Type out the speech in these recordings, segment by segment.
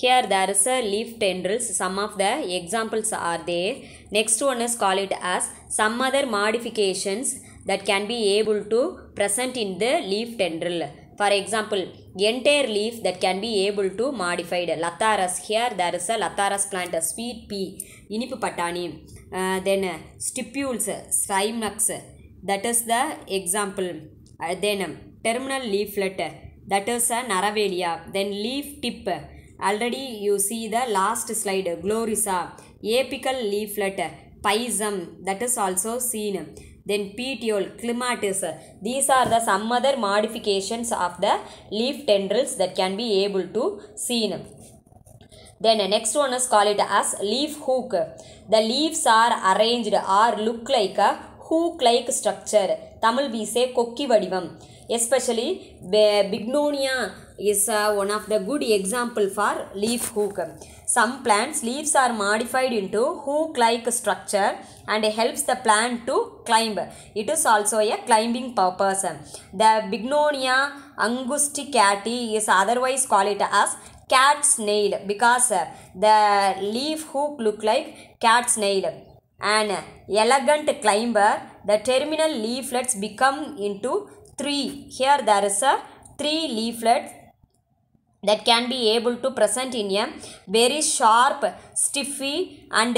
Here there is a leaf tendrils. Some of the examples are there. Next one is call it as some other modifications that can be able to present in the leaf tendril. For example, entire leaf that can be able to modified. Lataras Here there is a lataras plant, a sweet pea, Inipu patani. Uh, then stipules, Strimnux. That is the example. Uh, then terminal leaflet. That is a Naravelia. Then leaf tip already you see the last slide glorisa apical leaflet pisum that is also seen then petiole clematis these are the some other modifications of the leaf tendrils that can be able to seen then next one is called it as leaf hook the leaves are arranged or look like a hook like structure tamil we say kokki vadivum Especially Bignonia is uh, one of the good example for leaf hook. Some plants leaves are modified into hook-like structure and helps the plant to climb. It is also a climbing purpose. The Bignonia angusticati is otherwise called it as cat's nail because uh, the leaf hook look like cat's nail. An elegant climber, the terminal leaflets become into 3. Here there is a 3 leaflet that can be able to present in a very sharp, stiffy and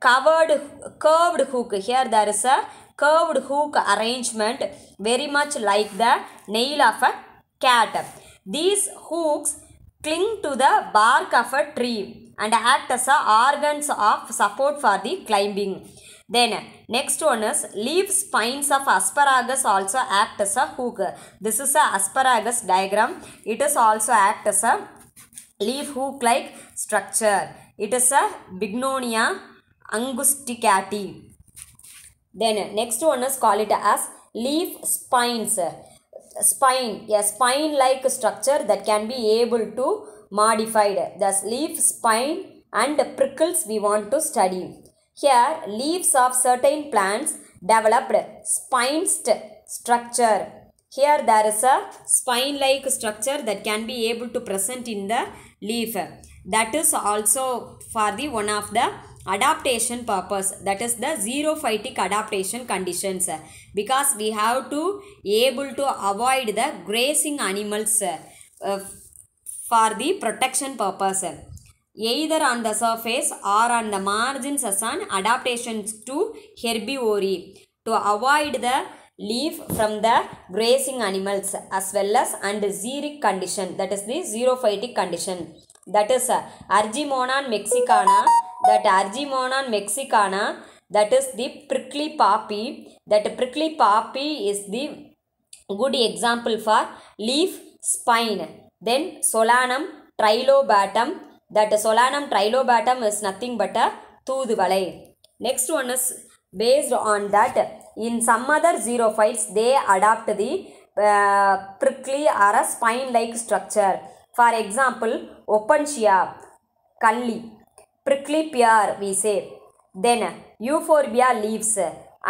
covered, curved hook. Here there is a curved hook arrangement very much like the nail of a cat. These hooks cling to the bark of a tree and act as a organs of support for the climbing. Then next one is leaf spines of asparagus also act as a hook. This is a asparagus diagram. It is also act as a leaf hook like structure. It is a bignonia angusticati. Then next one is call it as leaf spines. Spine, a spine like structure that can be able to modified. Thus leaf spine and prickles we want to study. Here, leaves of certain plants developed spined structure. Here there is a spine-like structure that can be able to present in the leaf. That is also for the one of the adaptation purpose that is the xerophytic adaptation conditions because we have to able to avoid the grazing animals uh, for the protection purpose either on the surface or on the margins as an adaptation to herbivory to avoid the leaf from the grazing animals as well as and xeric condition that is the xerophytic condition that is uh, mexicana that Argimona mexicana that is the prickly poppy that prickly poppy is the good example for leaf spine then solanum trilobatum that solanum trilobatum is nothing but a thoothuvalai next one is based on that in some other xerophiles they adapt the prickly or a spine like structure for example opuntia kalli prickly pear we say then euphorbia leaves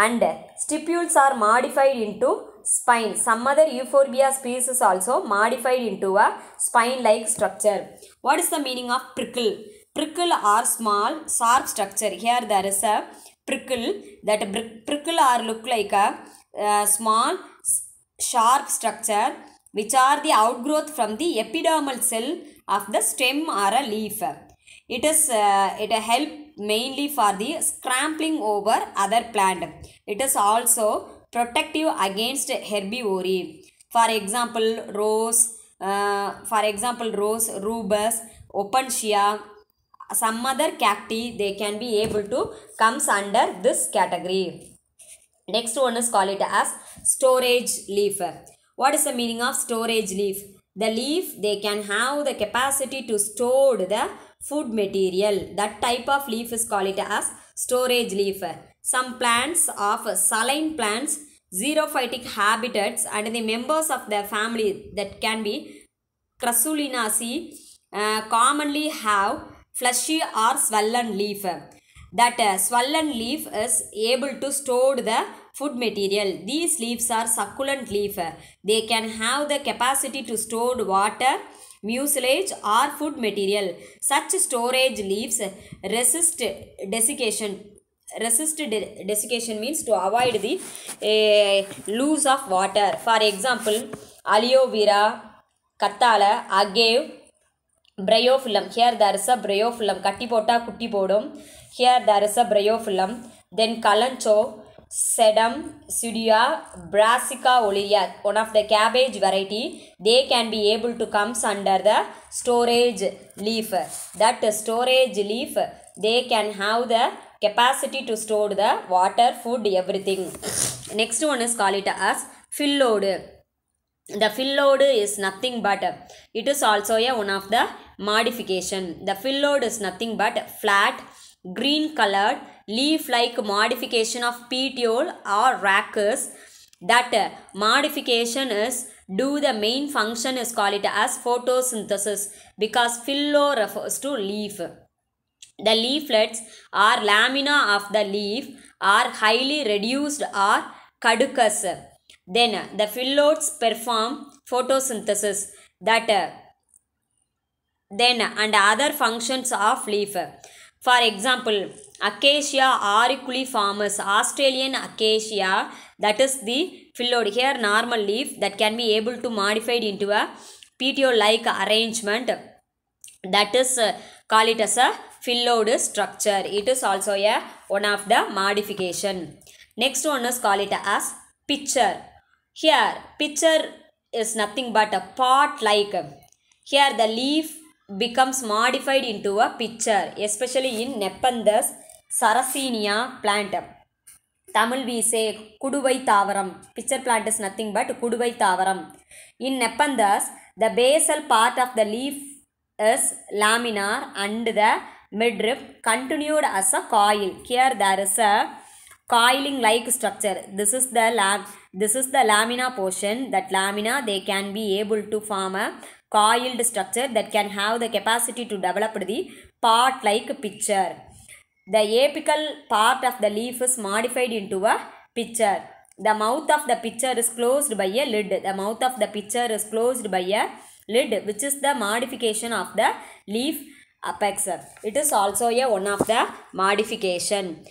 and stipules are modified into spine. Some other euphorbia species also modified into a spine-like structure. What is the meaning of prickle? Prickle or small sharp structure. Here there is a prickle. That prickle are look like a uh, small sharp structure which are the outgrowth from the epidermal cell of the stem or a leaf. It is uh, it help mainly for the scrambling over other plant. It is also protective against herbivory. For example, rose, uh, for example, rose, rubus, opuntia, some other cacti, they can be able to comes under this category. Next one is call it as storage leaf. What is the meaning of storage leaf? The leaf, they can have the capacity to store the food material. That type of leaf is called it as storage leaf. Some plants of saline plants, xerophytic habitats and the members of their family that can be Crassulinaceae uh, commonly have fleshy or swollen leaf. That uh, swollen leaf is able to store the food material. These leaves are succulent leaf. They can have the capacity to store water, mucilage or food material. Such storage leaves resist desiccation. Resist de desiccation means to avoid the uh, loss of water for example aloe agave bryophyllum here there is a bryophyllum கட்டி போட்டால் குட்டி போடும் here there is a bryophyllum then kalanchoe sedum சுடியா brassica oleracea one of the cabbage variety they can be able to comes under the storage leaf that storage leaf they can have the capacity to store the water, food, everything. Next one is call it as fill load. The fill load is nothing but, it is also a one of the modification. The fill load is nothing but flat, green colored, leaf-like modification of petiole or rackers. That modification is do the main function is called it as photosynthesis because phyllo refers to leaf. The leaflets or lamina of the leaf are highly reduced or caducous. Then the phyllodes perform photosynthesis that then and other functions of leaf. For example, Acacia auriculiformis, Australian Acacia, that is the phylloid here, normal leaf that can be able to modified into a petiole-like arrangement. That is, call it as a fillowed structure. It is also a one of the modification. Next one is call it as pitcher. Here pitcher is nothing but a pot like. Here the leaf becomes modified into a pitcher especially in Nepenthes Saracenia plant. Tamil we say Kuduvai Tavaram. Pitcher plant is nothing but Kuduvai Tavaram. In Nepenthes the basal part of the leaf is laminar and the midrib continued as a coil here there is a coiling like structure this is the lam this is the lamina portion that lamina they can be able to form a coiled structure that can have the capacity to develop the part like picture the apical part of the leaf is modified into a pitcher the mouth of the pitcher is closed by a lid the mouth of the pitcher is closed by a lid which is the modification of the leaf apexer. It is also a one of the modification.